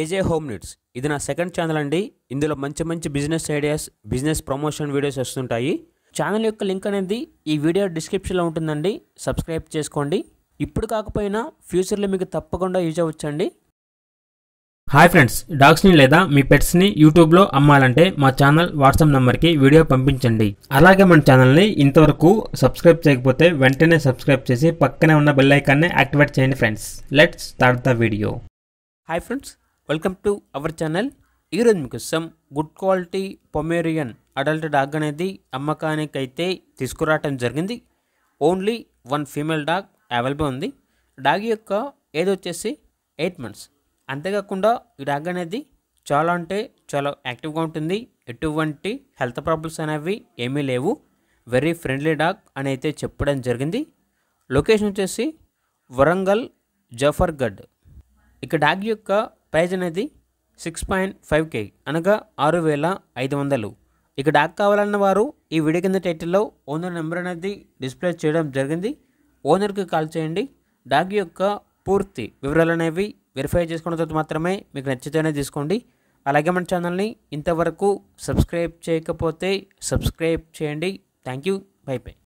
ఏజే home needs ఇది నా second channel అండి ఇందులో మంచి మంచి business ideas business promotion videos వస్తుంటాయి ఛానల్ యొక్క లింక్ అనేది ఈ వీడియో డిస్క్రిప్షన్లో ఉంటుందండి సబ్స్క్రైబ్ చేసుకోండి ఇప్పుడు కాకపోయినా ఫ్యూచర్లో మీకు తప్పకుండా యూజ్ అవ్వచ్చండి హాయ్ ఫ్రెండ్స్ డాగ్స్ని లేదా మీ పెట్స్ని యూట్యూబ్లో అమ్మాలంటే మా ఛానల్ వాట్సాప్ నెంబర్కి వీడియో పంపించండి అలాగే మన ఛానల్ని ఇంతవరకు సబ్స్క్రైబ్ చేయకపోతే వెంటనే సబ్స్క్రైబ్ చేసి పక్కనే ఉన్న బెల్లైకాన్ని యాక్టివేట్ చేయండి friends let's start the video hi friends welcome to our channel ఈరోజు మీకోసం good quality Pomeranian adult dog అనేది అమ్మకానికైతే తీసుకురావటం జరిగింది only one female dog available ఉంది డాగ్ యొక్క ఏజ్ వచ్చేసి ఎయిట్ మంత్స్ అంతేకాకుండా ఈ డాగ్ అనేది చాలా అంటే చాలా యాక్టివ్గా ఉంటుంది ఎటువంటి హెల్త్ ప్రాబ్లమ్స్ అనేవి ఏమీ లేవు వెరీ ఫ్రెండ్లీ డాగ్ అని అయితే చెప్పడం జరిగింది లొకేషన్ వచ్చేసి వరంగల్ జఫర్గఢ్ ఇక డాగ్ యొక్క ప్రైజ్ అనేది సిక్స్ పాయింట్ ఫైవ్ కే అనగా ఆరు వేల ఐదు వందలు ఇక డాక్ కావాలన్న వారు ఈ వీడియో కింద టైటిల్లో ఓనర్ నెంబర్ అనేది డిస్ప్లే చేయడం జరిగింది ఓనర్కి కాల్ చేయండి డాగ్ యొక్క పూర్తి వివరాలు అనేవి వెరిఫై చేసుకున్న తర్వాత మాత్రమే మీకు నచ్చితేనే తీసుకోండి అలాగే మన ఛానల్ని ఇంతవరకు సబ్స్క్రైబ్ చేయకపోతే సబ్స్క్రైబ్ చేయండి థ్యాంక్ యూ బై బై